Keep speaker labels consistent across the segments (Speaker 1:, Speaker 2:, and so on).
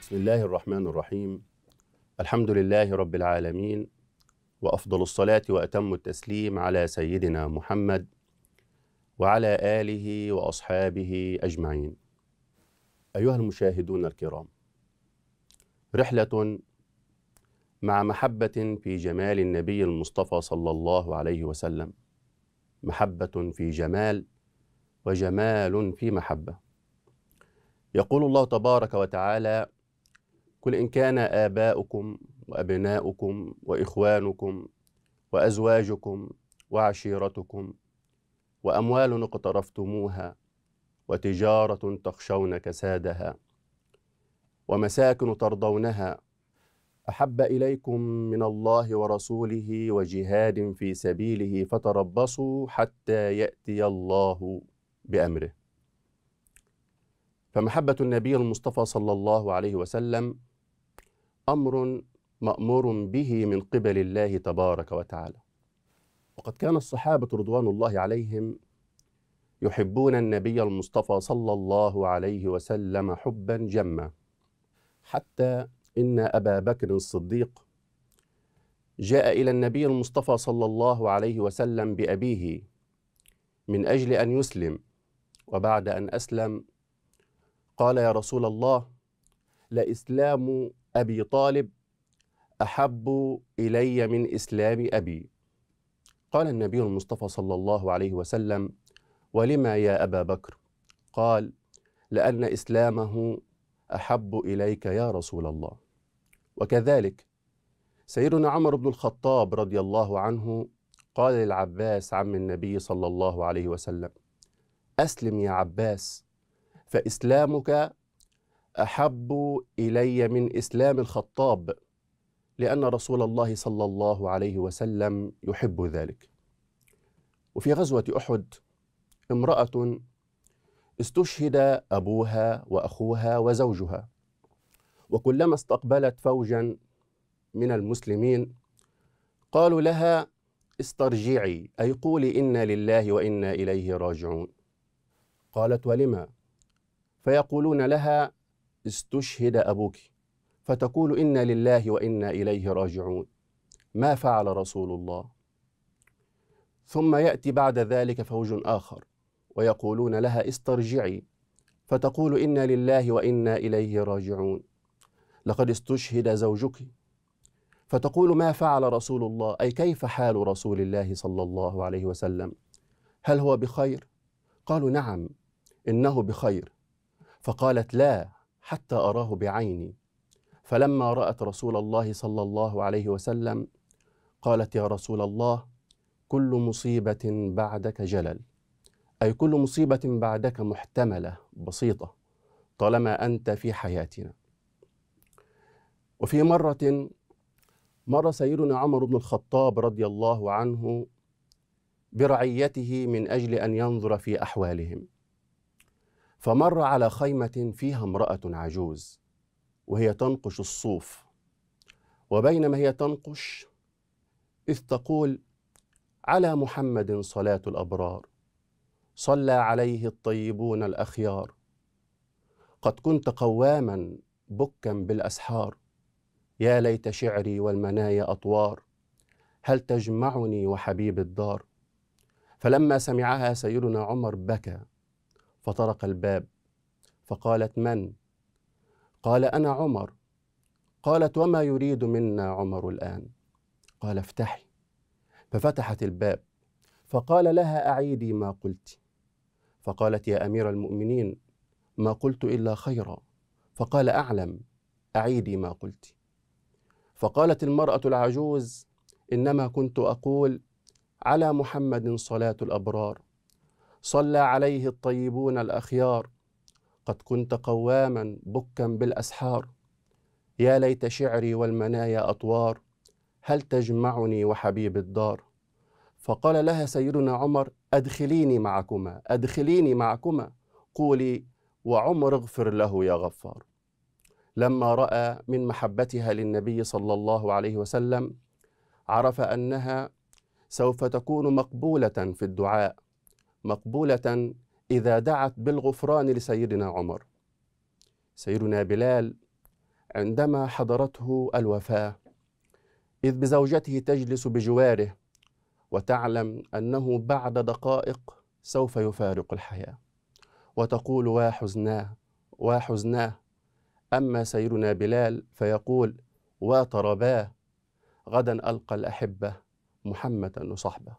Speaker 1: بسم الله الرحمن الرحيم الحمد لله رب العالمين وافضل الصلاه واتم التسليم على سيدنا محمد وعلى اله واصحابه اجمعين ايها المشاهدون الكرام رحله مع محبه في جمال النبي المصطفى صلى الله عليه وسلم محبه في جمال وجمال في محبه يقول الله تبارك وتعالى قل إن كان آباؤكم وأبناؤكم وإخوانكم وأزواجكم وعشيرتكم وأموال اقترفتموها وتجارة تخشون كسادها ومساكن ترضونها أحب إليكم من الله ورسوله وجهاد في سبيله فتربصوا حتى يأتي الله بأمره فمحبة النبي المصطفى صلى الله عليه وسلم امر مامور به من قبل الله تبارك وتعالى وقد كان الصحابه رضوان الله عليهم يحبون النبي المصطفى صلى الله عليه وسلم حبا جما حتى ان ابا بكر الصديق جاء الى النبي المصطفى صلى الله عليه وسلم بابيه من اجل ان يسلم وبعد ان اسلم قال يا رسول الله لاسلام أبي طالب أحب إلي من إسلام أبي قال النبي المصطفى صلى الله عليه وسلم ولما يا أبا بكر قال لأن إسلامه أحب إليك يا رسول الله وكذلك سيدنا عمر بن الخطاب رضي الله عنه قال للعباس عم النبي صلى الله عليه وسلم أسلم يا عباس فإسلامك احب الي من اسلام الخطاب لان رسول الله صلى الله عليه وسلم يحب ذلك وفي غزوه احد امراه استشهد ابوها واخوها وزوجها وكلما استقبلت فوجا من المسلمين قالوا لها استرجعي اي قولي انا لله وانا اليه راجعون قالت ولما فيقولون لها استشهد أبوك فتقول إنا لله وإنا إليه راجعون ما فعل رسول الله ثم يأتي بعد ذلك فوج آخر ويقولون لها استرجعي فتقول إنا لله وإنا إليه راجعون لقد استشهد زوجك فتقول ما فعل رسول الله أي كيف حال رسول الله صلى الله عليه وسلم هل هو بخير؟ قالوا نعم إنه بخير فقالت لا حتى أراه بعيني فلما رأت رسول الله صلى الله عليه وسلم قالت يا رسول الله كل مصيبة بعدك جلل أي كل مصيبة بعدك محتملة بسيطة طالما أنت في حياتنا وفي مرة مر سيدنا عمر بن الخطاب رضي الله عنه برعيته من أجل أن ينظر في أحوالهم فمر على خيمة فيها امرأة عجوز وهي تنقش الصوف وبينما هي تنقش إذ تقول على محمد صلاة الأبرار صلى عليه الطيبون الأخيار قد كنت قواما بكا بالأسحار يا ليت شعري والمنايا أطوار هل تجمعني وحبيب الدار فلما سمعها سيدنا عمر بكى فطرق الباب فقالت من قال انا عمر قالت وما يريد منا عمر الان قال افتحي ففتحت الباب فقال لها اعيدي ما قلت فقالت يا امير المؤمنين ما قلت الا خيرا فقال اعلم اعيدي ما قلت فقالت المراه العجوز انما كنت اقول على محمد صلاه الابرار صلى عليه الطيبون الأخيار قد كنت قواما بكا بالأسحار يا ليت شعري والمنايا أطوار هل تجمعني وحبيب الدار فقال لها سيدنا عمر أدخليني معكما أدخليني معكما قولي وعمر اغفر له يا غفار لما رأى من محبتها للنبي صلى الله عليه وسلم عرف أنها سوف تكون مقبولة في الدعاء مقبولة إذا دعت بالغفران لسيدنا عمر سيدنا بلال عندما حضرته الوفاة إذ بزوجته تجلس بجواره وتعلم أنه بعد دقائق سوف يفارق الحياة وتقول وحزناه وحزناه أما سيدنا بلال فيقول وترباه غدا ألقى الأحبة محمدا وصحبه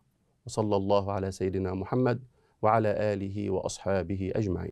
Speaker 1: وصلى الله على سيدنا محمد وعلى آله وأصحابه أجمعين